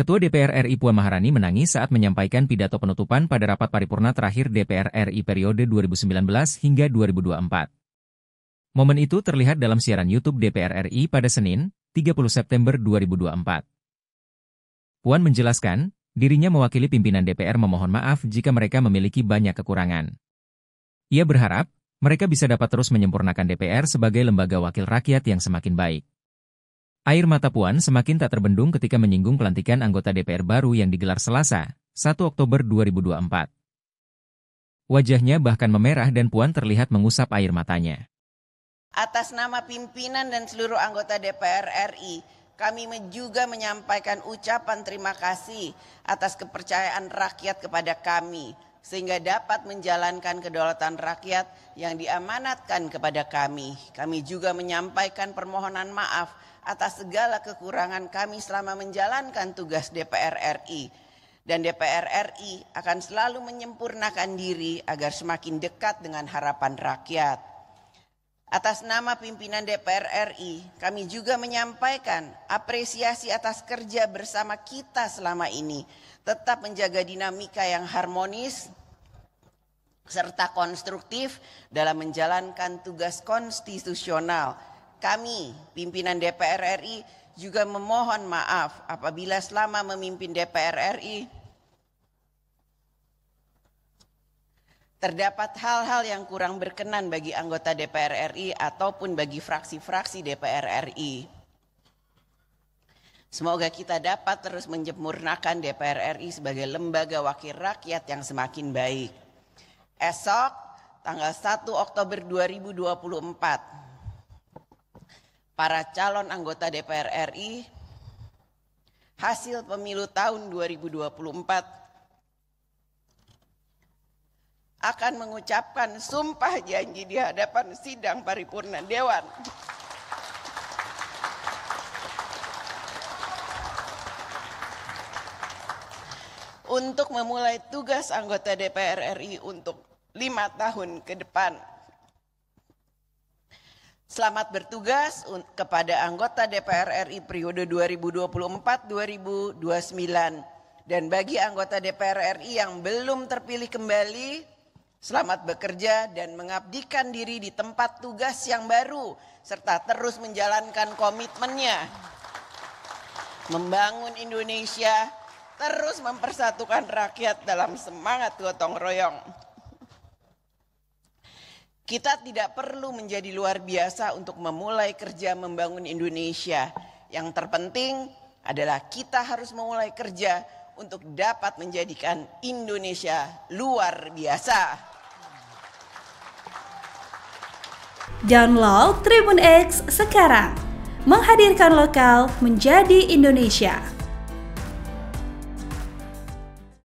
Ketua DPR RI Puan Maharani menangis saat menyampaikan pidato penutupan pada rapat paripurna terakhir DPR RI periode 2019 hingga 2024. Momen itu terlihat dalam siaran YouTube DPR RI pada Senin, 30 September 2024. Puan menjelaskan, dirinya mewakili pimpinan DPR memohon maaf jika mereka memiliki banyak kekurangan. Ia berharap, mereka bisa dapat terus menyempurnakan DPR sebagai lembaga wakil rakyat yang semakin baik. Air mata Puan semakin tak terbendung ketika menyinggung pelantikan anggota DPR baru yang digelar Selasa, 1 Oktober 2024. Wajahnya bahkan memerah dan Puan terlihat mengusap air matanya. Atas nama pimpinan dan seluruh anggota DPR RI, kami juga menyampaikan ucapan terima kasih atas kepercayaan rakyat kepada kami sehingga dapat menjalankan kedaulatan rakyat yang diamanatkan kepada kami. Kami juga menyampaikan permohonan maaf atas segala kekurangan kami selama menjalankan tugas DPR RI. Dan DPR RI akan selalu menyempurnakan diri agar semakin dekat dengan harapan rakyat. Atas nama pimpinan DPR RI, kami juga menyampaikan apresiasi atas kerja bersama kita selama ini, tetap menjaga dinamika yang harmonis serta konstruktif dalam menjalankan tugas konstitusional. Kami, pimpinan DPR RI, juga memohon maaf apabila selama memimpin DPR RI terdapat hal-hal yang kurang berkenan bagi anggota DPR RI ataupun bagi fraksi-fraksi DPR RI. Semoga kita dapat terus menjemurnakan DPR RI sebagai lembaga wakil rakyat yang semakin baik. Esok, tanggal 1 Oktober 2024, para calon anggota DPR RI, hasil pemilu tahun 2024 akan mengucapkan sumpah janji di hadapan sidang paripurna dewan. Untuk memulai tugas anggota DPR RI untuk lima tahun ke depan. Selamat bertugas kepada anggota DPR RI periode 2024-2029. Dan bagi anggota DPR RI yang belum terpilih kembali, Selamat bekerja dan mengabdikan diri di tempat tugas yang baru serta terus menjalankan komitmennya. Membangun Indonesia, terus mempersatukan rakyat dalam semangat gotong royong. Kita tidak perlu menjadi luar biasa untuk memulai kerja membangun Indonesia. Yang terpenting adalah kita harus memulai kerja untuk dapat menjadikan Indonesia luar biasa. Download Tribun X sekarang, menghadirkan lokal menjadi Indonesia.